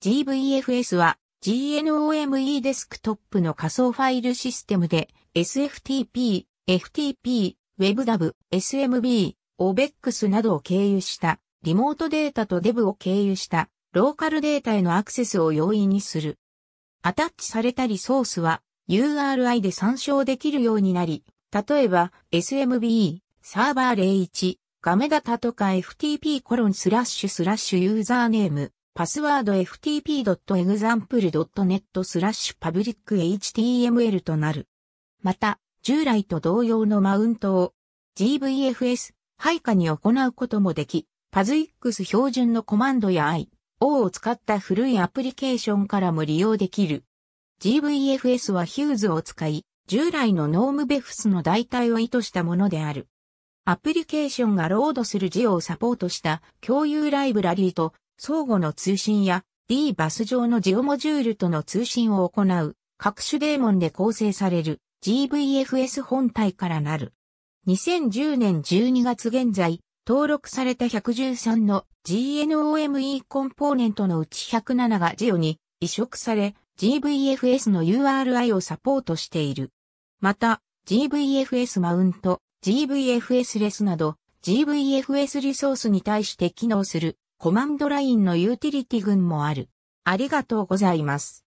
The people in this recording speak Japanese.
GVFS は GNOME デスクトップの仮想ファイルシステムで SFTP、FTP、WebDAV、SMB、OBEX などを経由したリモートデータと DEV を経由したローカルデータへのアクセスを容易にする。アタッチされたリソースは URI で参照できるようになり、例えば SMB、サーバー01、ガメダタとか FTP コロンスラッシュスラッシュユーザーネーム、パスワード ftp.example.net スラッシュパブリック html となる。また、従来と同様のマウントを GVFS 配下に行うこともでき、PASX 標準のコマンドや I、O を使った古いアプリケーションからも利用できる。GVFS はヒューズを使い、従来のノームベフスの代替を意図したものである。アプリケーションがロードする字をサポートした共有ライブラリーと相互の通信や D バス上のジオモジュールとの通信を行う各種デーモンで構成される GVFS 本体からなる。2010年12月現在、登録された113の GNOME コンポーネントのうち107がジオに移植され、GVFS の URI をサポートしている。また、GVFS マウント、GVFS レスなど、GVFS リソースに対して機能するコマンドラインのユーティリティ群もある。ありがとうございます。